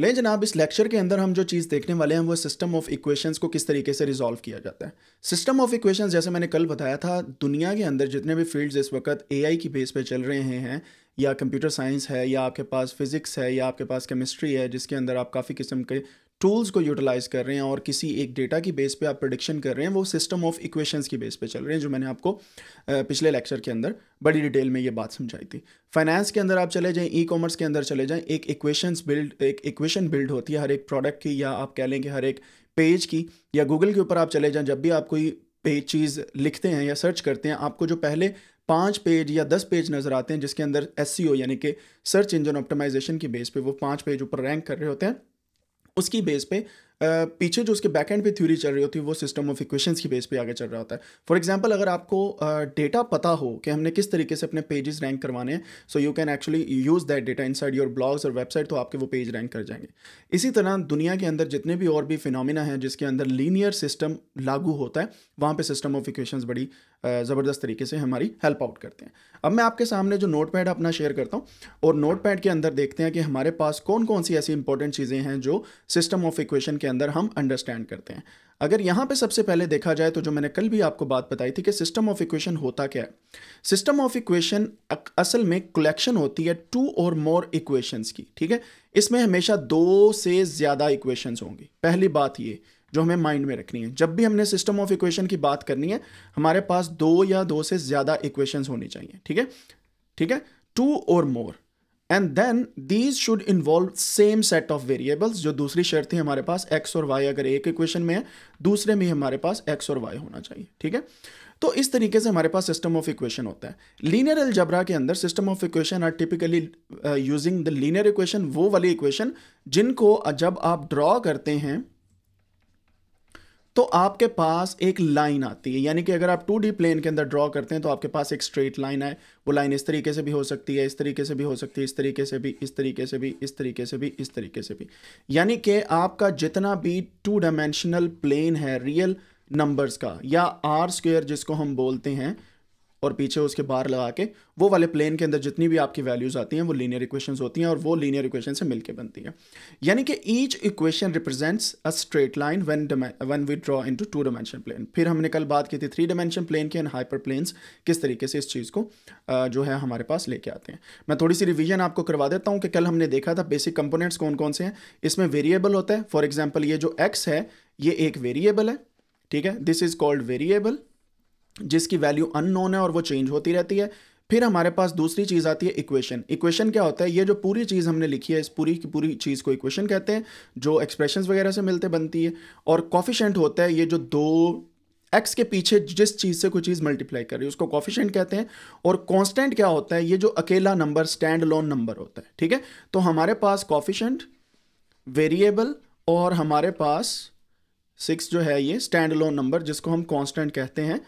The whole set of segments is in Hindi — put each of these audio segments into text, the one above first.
ले जनाब इस लेक्चर के अंदर हम जो चीज़ देखने वाले हैं वो सिस्टम ऑफ इक्वेशंस को किस तरीके से रिजॉल्व किया जाता है सिस्टम ऑफ इक्वेशंस जैसे मैंने कल बताया था दुनिया के अंदर जितने भी फील्ड्स इस वक्त एआई की बेस पे चल रहे हैं या कंप्यूटर साइंस है या आपके पास फिजिक्स है या आपके पास केमिस्ट्री है जिसके अंदर आप काफ़ी किस्म के टूल्स को यूटिलाइज कर रहे हैं और किसी एक डेटा की बेस पे आप प्रडिक्शन कर रहे हैं वो सिस्टम ऑफ इक्वेशंस की बेस पे चल रहे हैं जो मैंने आपको पिछले लेक्चर के अंदर बड़ी डिटेल में ये बात समझाई थी फाइनेंस के अंदर आप चले जाएं ई कॉमर्स के अंदर चले जाएं एक इक्वेशंस बिल्ड एक इक्वेशन बिल्ड होती है हर एक प्रोडक्ट की या आप कह लें कि हर एक पेज की या गूगल के ऊपर आप चले जाएँ जब भी आप कोई पेज चीज़ लिखते हैं या सर्च करते हैं आपको जो पहले पाँच पेज या दस पेज नज़र आते हैं जिसके अंदर एस e यानी कि सर्च इंजन ऑप्टिमाइजेशन की बेस पे वो पाँच पेज ऊपर रैंक कर रहे होते हैं उसकी बेस पे पीछे जो उसके बैक एंड पे थ्योरी चल रही होती है वो सिस्टम ऑफ इक्वेशंस की बेस पे आगे चल रहा होता है फॉर एग्जांपल अगर आपको डेटा पता हो कि हमने किस तरीके से अपने पेजेस रैंक करवाने हैं so you can actually use that data inside your blogs और वेबसाइट तो आपके वो पेज रैंक कर जाएंगे इसी तरह दुनिया के अंदर जितने भी और भी फिनोमिना हैं जिसके अंदर लीनियर सिस्टम लागू होता है वहाँ पर सिस्टम ऑफ इक्वेशन बड़ी ज़बरदस्त तरीके से हमारी हेल्प आउट करते हैं अब मैं आपके सामने जो नोट पैड अपना शेयर करता हूँ और नोट पैड के अंदर देखते हैं कि हमारे पास कौन कौन सी ऐसी इंपॉर्टेंट चीज़ें हैं जो सिस्टम ऑफ इक्वेशन के अंदर हम अंडरस्टैंड करते हैं अगर यहाँ पे सबसे पहले देखा जाए तो जो मैंने कल भी आपको बात बताई थी कि सिस्टम ऑफ इक्वेशन होता क्या है सिस्टम ऑफ इक्वेशन असल में कलेक्शन होती है टू और मोर इक्वेशंस की ठीक है इसमें हमेशा दो से ज़्यादा इक्वेशंस होंगी पहली बात ये जो हमें माइंड में रखनी है जब भी हमने सिस्टम ऑफ इक्वेशन की बात करनी है हमारे पास दो या दो से ज़्यादा इक्वेशन होनी चाहिए ठीक है ठीक है टू और more and then these should involve same set of variables जो दूसरी शर्त थी हमारे पास एक्स और वाई अगर एक इक्वेशन में है दूसरे में हमारे पास एक्स और वाई होना चाहिए ठीक है तो इस तरीके से हमारे पास सिस्टम ऑफ इक्वेशन होता है लीनियर अलजबरा के अंदर system of equation are typically using the linear equation वो वाली इक्वेशन जिनको जब आप ड्रॉ करते हैं तो आपके पास एक लाइन आती है यानी कि अगर आप टू डी प्लेन के अंदर ड्रॉ करते हैं तो आपके पास एक स्ट्रेट लाइन है वो लाइन इस तरीके से भी हो सकती है इस तरीके से भी हो सकती है इस तरीके से भी इस तरीके से भी इस तरीके से भी इस तरीके से भी यानी कि आपका जितना भी टू डायमेंशनल प्लेन है रियल नंबर्स का या आर स्क्वेयर जिसको हम बोलते हैं और पीछे उसके बाहर लगा के वो वाले प्लेन के अंदर जितनी भी आपकी वैल्यूज़ आती हैं वो लीनियर इक्वेशन होती हैं और वो लीनियर इक्वेशन से मिलकर बनती है यानी कि each equation represents a straight line one one we draw in two dimension plane फिर हमने कल बात की थी थ्री डायमेंशन प्लेन की एंड हाइपर प्लेन्स किस तरीके से इस चीज़ को जो है हमारे पास लेके आते हैं मैं थोड़ी सी रिविजन आपको करवा देता हूँ कि कल हमने देखा था बेसिक कंपोनेंट्स कौन कौन से हैं इसमें वेरिएबल होता है फॉर एग्जाम्पल ये जो एक्स है ये एक वेरिएबल है ठीक है दिस इज़ कॉल्ड वेरिएबल जिसकी वैल्यू अननोन है और वो चेंज होती रहती है फिर हमारे पास दूसरी चीज़ आती है इक्वेशन इक्वेशन क्या होता है ये जो पूरी चीज़ हमने लिखी है इस पूरी की पूरी चीज़ को इक्वेशन कहते हैं जो एक्सप्रेशन वगैरह से मिलते बनती है और कॉफिशेंट होता है ये जो दो एक्स के पीछे जिस चीज़ से कोई चीज़ मल्टीप्लाई कर रही है उसको कॉफिशेंट कहते हैं और कॉन्स्टेंट क्या होता है ये जो अकेला नंबर स्टैंड लोन नंबर होता है ठीक है तो हमारे पास कॉफिशेंट वेरिएबल और हमारे पास सिक्स जो है ये स्टैंड लोन नंबर जिसको हम कॉन्स्टेंट कहते हैं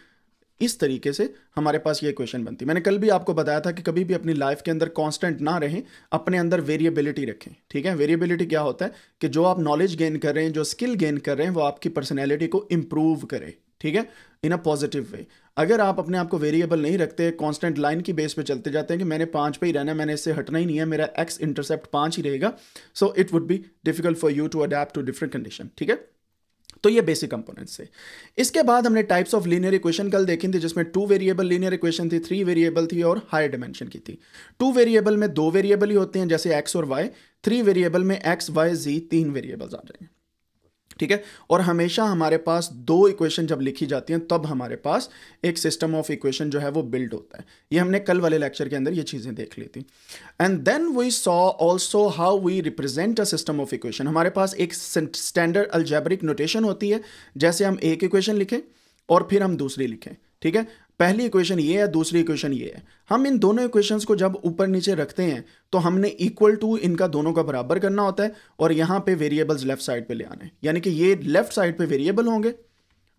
इस तरीके से हमारे पास ये क्वेश्चन बनती मैंने कल भी आपको बताया था कि कभी भी अपनी लाइफ के अंदर कांस्टेंट ना रहें अपने अंदर वेरिएबिलिटी रखें ठीक है वेरिएबिलिटी क्या होता है कि जो आप नॉलेज गेन कर रहे हैं जो स्किल गेन कर रहे हैं वो आपकी पर्सनैलिटी को इम्प्रूव करे ठीक है इन अ पॉजिटिव वे अगर आप अपने आप को वेरिएबल नहीं रखते कांस्टेंट लाइन की बेस पे चलते जाते हैं कि मैंने पाँच पे ही रहना है मैंने इससे हटना ही नहीं है मेरा एक्स इंटरसेप्ट पाँच ही रहेगा so it would be difficult for you to adapt to different condition ठीक है तो ये बेसिक कंपोनेंट्स थे इसके बाद हमने टाइप्स ऑफ लीनियर इक्वेशन कल देखी थी जिसमें टू वेरिएबल लीनियर इक्वेशन थी थ्री वेरिएबल थी और हायर डिमेंशन की थी टू वेरिएबल में दो वेरिएबल ही होते हैं जैसे एक्स और वाई थ्री वेरिएबल में एक्स वाई जी तीन वेरिएबल्स आ जाएंगे ठीक है और हमेशा हमारे पास दो इक्वेशन जब लिखी जाती हैं तब हमारे पास एक सिस्टम ऑफ इक्वेशन जो है वो बिल्ड होता है ये हमने कल वाले लेक्चर के अंदर ये चीज़ें देख ली थी and then we saw also how we represent a system of equation हमारे पास एक स्टैंडर्ड अल्जैब्रिक नोटेशन होती है जैसे हम एक इक्वेशन लिखें और फिर हम दूसरी लिखें ठीक है पहली इक्वेशन ये है दूसरी इक्वेशन ये है हम इन दोनों इक्वेशंस को जब ऊपर नीचे रखते हैं तो हमने इक्वल टू इनका दोनों का बराबर करना होता है और यहां पे वेरिएबल्स लेफ्ट साइड पे ले आने यानी कि ये लेफ्ट साइड पे वेरिएबल होंगे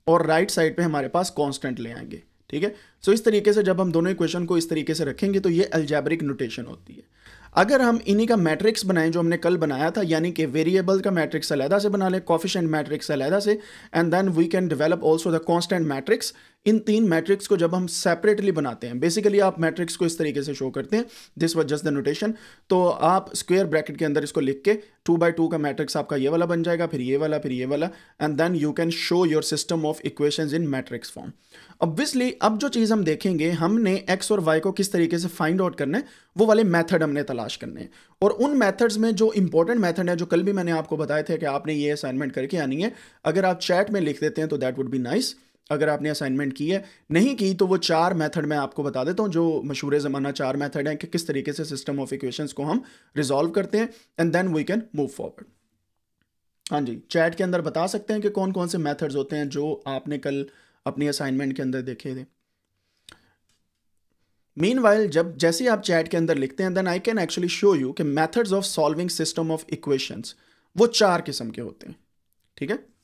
और राइट right साइड पे हमारे पास कांस्टेंट ले आएंगे ठीक है सो इस तरीके से जब हम दोनों इक्वेशन को इस तरीके से रखेंगे तो ये अल्जैब्रिक नोटेशन होती है अगर हम इन्हीं का मैट्रिक्स बनाएं जो हमने कल बनाया था यानी कि वेरिएबल का मैट्रिक्स अलहदा से बना लें कॉफिशेंट मैट्रिक्स अलहदा से and then we can develop also the constant matrix इन तीन मैट्रिक्स को जब हम सेपरेटली बनाते हैं बेसिकली आप मैट्रिक्स को इस तरीके से शो करते हैं this was just the notation तो आप स्क्वेयर ब्रैकेट के अंदर इसको लिख के टू बाई टू का मैट्रिक्स आपका ये वाला बन जाएगा फिर ये वाला फिर ये वाला and then you can show your system of equation in matrix form obviously अब जो चीज़ हम देखेंगे हमने एक्स और वाई को किस तरीके से फाइंड आउट करना है वो वाले मैथड हमने तलाश करने हैं और उन मैथड्स में जो इंपॉर्टेंट मैथड है जो कल भी मैंने आपको बताए थे कि आपने ये असाइनमेंट करके आनी है अगर आप चैट में लिख देते हैं तो that would be nice nice. अगर आपने असाइनमेंट की है नहीं की तो वो चार मेथड मैं आपको बता देता हूँ जो मशहूर ज़माना चार मेथड हैं कि किस तरीके से सिस्टम ऑफ इक्वेशंस को हम रिजॉल्व करते हैं and then we can move forward हाँ जी चैट के अंदर बता सकते हैं कि कौन कौन से मेथड्स होते हैं जो आपने कल अपनी असाइनमेंट के अंदर देखे थे मीन वाइल जब जैसे आप चैट के अंदर लिखते हैं then I can actually show you कि methods of solving system of equations वो चार किस्म के होते हैं ठीक है